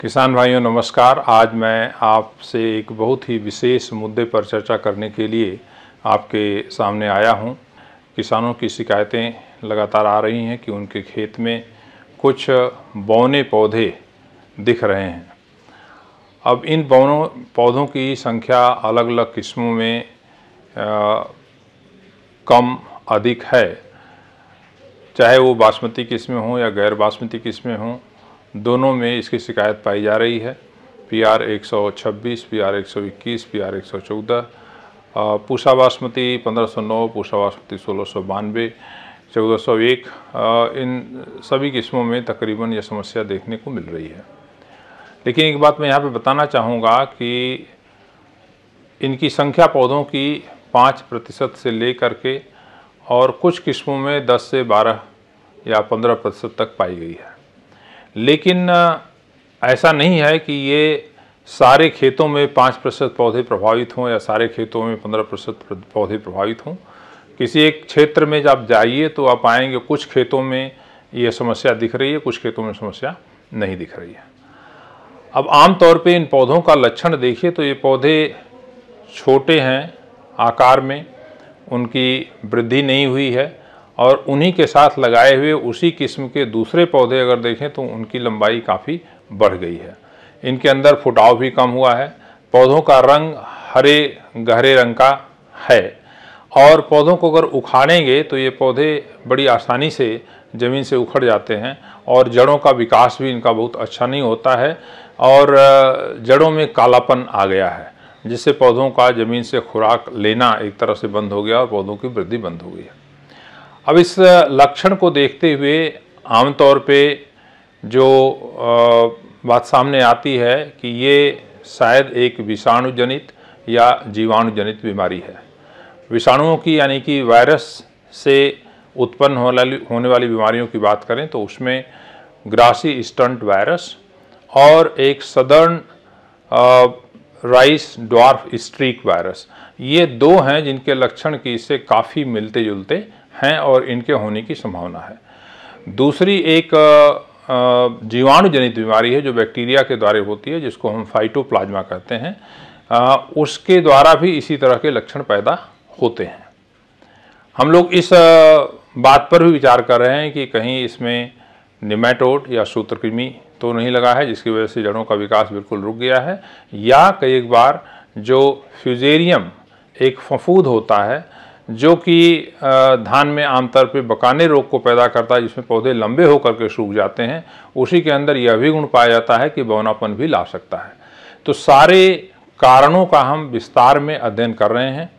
किसान भाइयों नमस्कार आज मैं आपसे एक बहुत ही विशेष मुद्दे पर चर्चा करने के लिए आपके सामने आया हूं। किसानों की शिकायतें लगातार आ रही हैं कि उनके खेत में कुछ बौने पौधे दिख रहे हैं अब इन बौनों पौधों की संख्या अलग अलग किस्मों में आ, कम अधिक है चाहे वो बासमती किस्में हों या गैर बासमती किस्में हों दोनों में इसकी शिकायत पाई जा रही है पी आर एक सौ छब्बीस पी आर एक सौ इक्कीस पी आर एक सौ चौदह पूषा बासमती पंद्रह सौ नौ पूषा बासमती सोलह सौ बानवे चौदह सौ एक इन सभी किस्मों में तकरीबन यह समस्या देखने को मिल रही है लेकिन एक बात मैं यहाँ पे बताना चाहूँगा कि इनकी संख्या पौधों की पाँच प्रतिशत से ले करके और कुछ किस्मों में दस से बारह या पंद्रह प्रतिशत तक पाई गई है लेकिन ऐसा नहीं है कि ये सारे खेतों में पाँच प्रतिशत पौधे प्रभावित हों या सारे खेतों में पंद्रह प्रतिशत पौधे प्रभावित हों किसी एक क्षेत्र में जब आप जाइए तो आप आएंगे कुछ खेतों में ये समस्या दिख रही है कुछ खेतों में समस्या नहीं दिख रही है अब आमतौर पे इन पौधों का लक्षण देखिए तो ये पौधे छोटे हैं आकार में उनकी वृद्धि नहीं हुई है और उन्हीं के साथ लगाए हुए उसी किस्म के दूसरे पौधे अगर देखें तो उनकी लंबाई काफ़ी बढ़ गई है इनके अंदर फुटाव भी कम हुआ है पौधों का रंग हरे गहरे रंग का है और पौधों को अगर उखाड़ेंगे तो ये पौधे बड़ी आसानी से ज़मीन से उखड़ जाते हैं और जड़ों का विकास भी इनका बहुत अच्छा नहीं होता है और जड़ों में कालापन आ गया है जिससे पौधों का ज़मीन से खुराक लेना एक तरह से बंद हो गया और पौधों की वृद्धि बंद हो गई है अब इस लक्षण को देखते हुए आमतौर पे जो बात सामने आती है कि ये शायद एक विषाणुजनित या जीवाणुजनित बीमारी है विषाणुओं की यानी कि वायरस से उत्पन्न होने होने वाली बीमारियों की बात करें तो उसमें ग्रासी स्टंट वायरस और एक southern rice dwarf streak virus ये दो हैं जिनके लक्षण की इससे काफ़ी मिलते जुलते हैं और इनके होने की संभावना है दूसरी एक जीवाणु जनित बीमारी है जो बैक्टीरिया के द्वारा होती है जिसको हम फाइटोप्लाज्मा कहते हैं उसके द्वारा भी इसी तरह के लक्षण पैदा होते हैं हम लोग इस बात पर भी विचार कर रहे हैं कि कहीं इसमें निमेटोड या सूत्रकृमि तो नहीं लगा है जिसकी वजह से जड़ों का विकास बिल्कुल रुक गया है या कई एक बार जो फ्यूजेरियम एक फफूद होता है जो कि धान में आमतौर पर बकाने रोग को पैदा करता है जिसमें पौधे लंबे होकर के सूख जाते हैं उसी के अंदर यह भी गुण पाया जाता है कि बौनापन भी ला सकता है तो सारे कारणों का हम विस्तार में अध्ययन कर रहे हैं